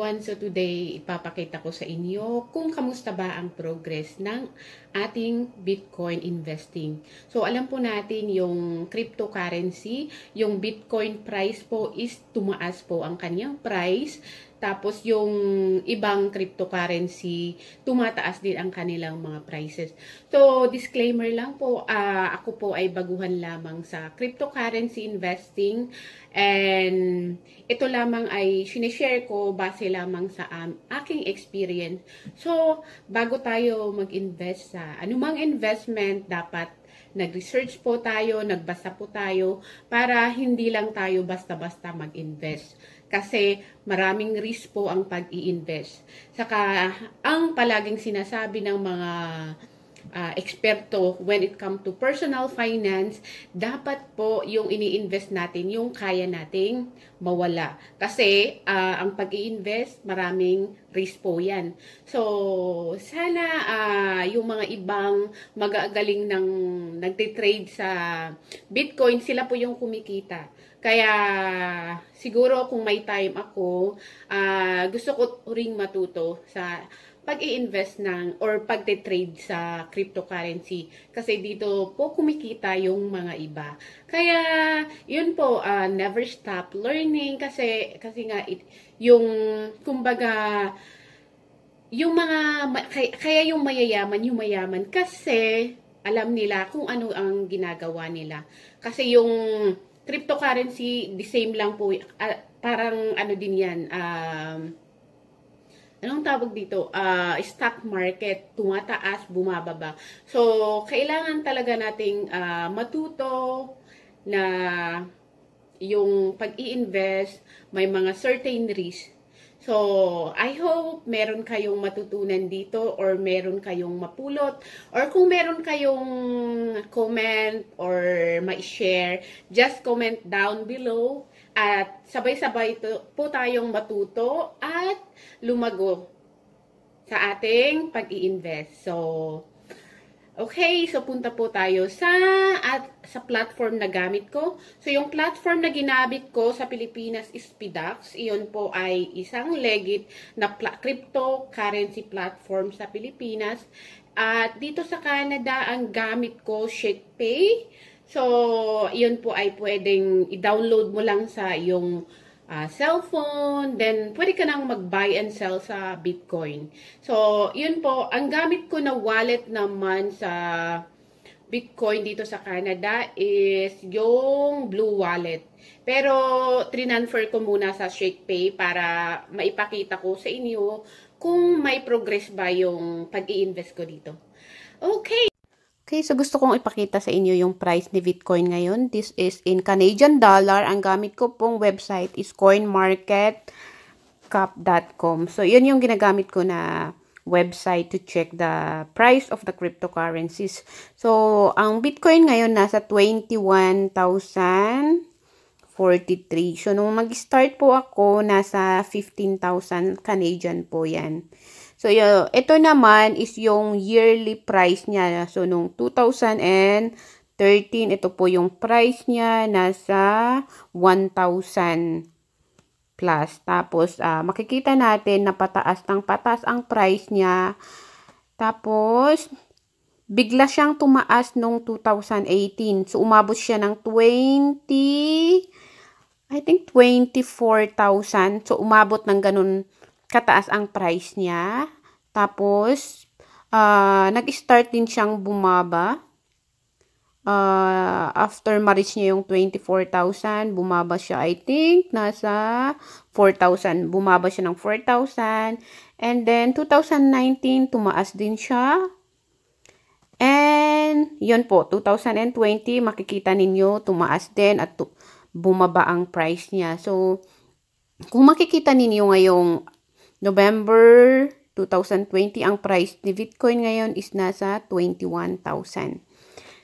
everyone. So today, ipapakita ko sa inyo kung kamusta ba ang progress ng ating Bitcoin investing. So alam po natin yung cryptocurrency, yung Bitcoin price po is tumaas po ang kanyang price tapos yung ibang cryptocurrency, tumataas din ang kanilang mga prices. So, disclaimer lang po, uh, ako po ay baguhan lamang sa cryptocurrency investing and ito lamang ay sinishare ko base lamang sa um, aking experience. So, bago tayo mag-invest sa anumang investment, dapat nag-research po tayo, nagbasa po tayo para hindi lang tayo basta-basta mag-invest. Kasi maraming risk po ang pag iinvest Saka ang palaging sinasabi ng mga uh, eksperto when it comes to personal finance, dapat po yung ini-invest natin, yung kaya nating mawala. Kasi uh, ang pag iinvest maraming risk po yan. So, sana uh, yung mga ibang magagaling ng nagtitrade sa Bitcoin, sila po yung kumikita. Kaya, siguro kung may time ako, uh, gusto ko ring matuto sa pag invest ng or pagte-trade sa cryptocurrency kasi dito po kumikita yung mga iba. Kaya yun po uh, never stop learning kasi kasi nga it, yung kumbaga yung mga kaya yung mayayaman yung mayaman kasi alam nila kung ano ang ginagawa nila. Kasi yung cryptocurrency, the same lang po. Uh, parang ano din yan, um, anong tawag dito? Uh, stock market, tumataas, bumababa. So, kailangan talaga nating uh, matuto na yung pag-i-invest, may mga certain risks So, I hope meron kayong matutunan dito or meron kayong mapulot or kung meron kayong comment or ma-share, just comment down below at sabay-sabay po tayong matuto at lumago sa ating pag-i-invest. So, Okay, so punta po tayo sa at sa platform na gamit ko. So yung platform na ginamit ko sa Pilipinas is PDAX. Iyon po ay isang legit na pla cryptocurrency platform sa Pilipinas. At dito sa Canada ang gamit ko ShakePay. So, iyon po ay pwedeng i-download mo lang sa yung uh, cellphone, then pwede ka nang mag-buy and sell sa Bitcoin. So, yun po, ang gamit ko na wallet naman sa Bitcoin dito sa Canada is yung Blue Wallet. Pero, trinanfer ko muna sa ShakePay para maipakita ko sa inyo kung may progress ba yung pag-i-invest ko dito. Okay! Okay, so gusto kong ipakita sa inyo yung price ni Bitcoin ngayon. This is in Canadian dollar. Ang gamit ko pong website is coinmarketcap.com. So, yun yung ginagamit ko na website to check the price of the cryptocurrencies. So, ang Bitcoin ngayon nasa 21,000 43. So, nung mag-start po ako, nasa 15,000 Canadian po yan. So, yun, ito naman is yung yearly price niya. So, nung 2013, ito po yung price niya. Nasa 1,000 plus. Tapos, uh, makikita natin na pataas ng pataas ang price niya. Tapos, bigla siyang tumaas nung 2018. So, umabot siya ng 20, I think 24,000. So, umabot ng ganun kataas ang price niya. Tapos, uh, nag-start din siyang bumaba. Uh, after ma-reach niya yung 24,000, bumaba siya, I think, nasa 4,000. Bumaba siya ng 4,000. And then, 2019, tumaas din siya. And, yun po, 2020, makikita ninyo, tumaas din at bumaba ang price niya. So, kung makikita ninyo ngayong November 2020, ang price ni Bitcoin ngayon is nasa 21,000.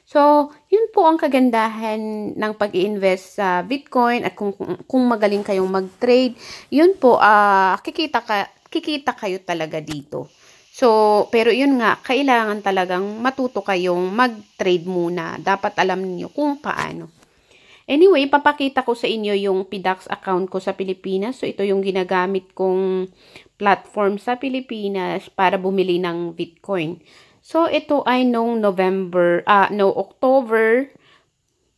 So, yun po ang kagandahan ng pag invest sa Bitcoin at kung, kung magaling kayong mag-trade, yun po, uh, kikita, ka, kikita kayo talaga dito. So, pero yun nga, kailangan talagang matuto kayong mag-trade muna. Dapat alam niyo kung paano. Anyway, papakita ko sa inyo yung PIDAX account ko sa Pilipinas. So, ito yung ginagamit kong platform sa Pilipinas para bumili ng Bitcoin. So, ito ay noong November, ah, uh, no, October,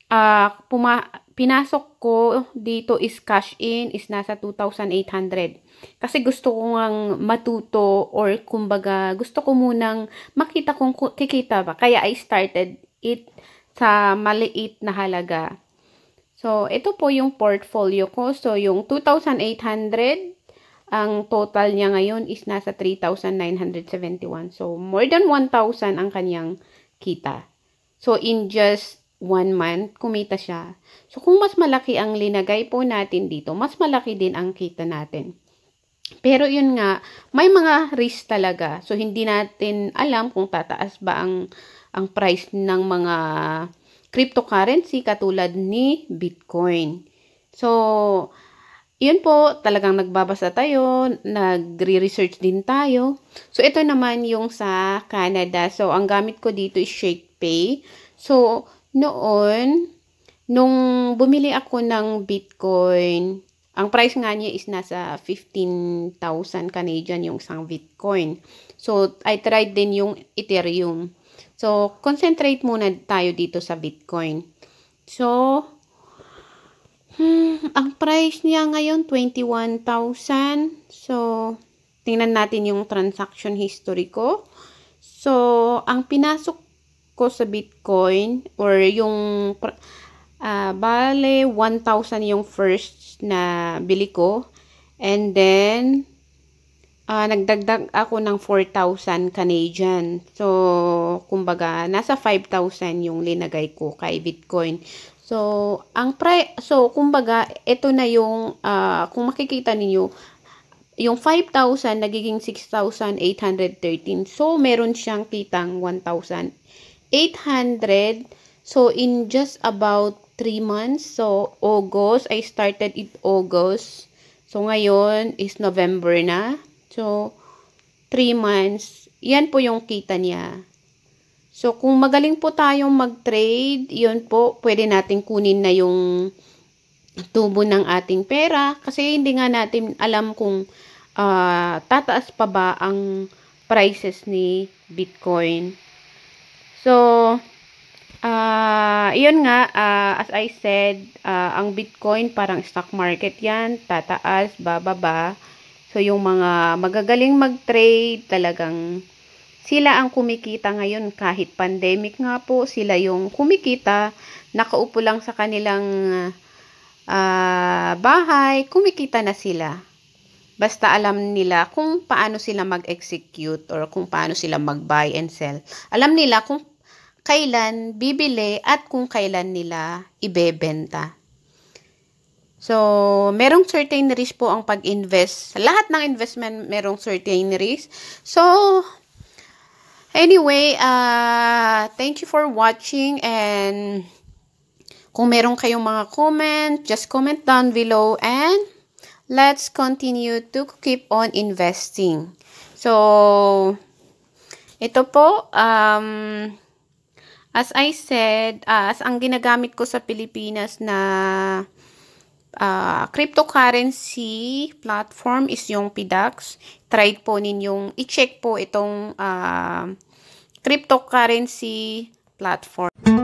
ah, uh, pinasok ko dito is cash in, is nasa 2,800. Kasi gusto ko ngang matuto or kumbaga, gusto ko munang makita kung kikita ba. Kaya I started it sa maliit na halaga. So, ito po yung portfolio ko. So, yung 2,800, ang total niya ngayon is nasa 3,971. So, more than 1,000 ang kanyang kita. So, in just one month, kumita siya. So, kung mas malaki ang linagay po natin dito, mas malaki din ang kita natin. Pero yun nga, may mga risk talaga. So, hindi natin alam kung tataas ba ang, ang price ng mga cryptocurrency katulad ni Bitcoin. So, yun po, talagang nagbabasa tayo, nagre-research din tayo. So, ito naman yung sa Canada. So, ang gamit ko dito is ShakePay. So, noon, nung bumili ako ng Bitcoin, ang price nga niya is nasa 15,000 Canadian yung isang Bitcoin. So, I tried din yung Ethereum. So, concentrate muna tayo dito sa Bitcoin. So, hmm, ang price niya ngayon, 21,000. So, tingnan natin yung transaction history ko. So, ang pinasok ko sa Bitcoin or yung uh, bale 1,000 yung first na bili ko. And then, uh, nagdagdag ako ng 4,000 Canadian. So, kumbaga, nasa 5,000 yung linagay ko kay Bitcoin. So, ang pri so kumbaga, ito na yung uh, kung makikita ninyo, yung 5,000 nagiging 6,813. So, meron siyang kitang 1,800. So, in just about 3 months, so August, I started it August. So, ngayon is November na. So, 3 months, yan po yung kita niya. So, kung magaling po tayong mag-trade, yun po, pwede nating kunin na yung tubo ng ating pera kasi hindi nga natin alam kung uh, tataas pa ba ang prices ni Bitcoin. So, uh, yun nga, uh, as I said, uh, ang Bitcoin parang stock market yan, tataas, bababa, So, yung mga magagaling mag-trade, talagang sila ang kumikita ngayon kahit pandemic nga po, sila yung kumikita, nakaupo lang sa kanilang uh, bahay, kumikita na sila. Basta alam nila kung paano sila mag-execute or kung paano sila mag-buy and sell. Alam nila kung kailan bibili at kung kailan nila ibebenta. So, merong certain risk po ang pag-invest. Lahat ng investment merong certain risk. So, anyway, uh, thank you for watching and kung meron kayong mga comment, just comment down below and let's continue to keep on investing. So, ito po, um, as I said, uh, as ang ginagamit ko sa Pilipinas na uh, cryptocurrency platform is yung PDAX. Try po ninyong i-check po itong uh, cryptocurrency platform.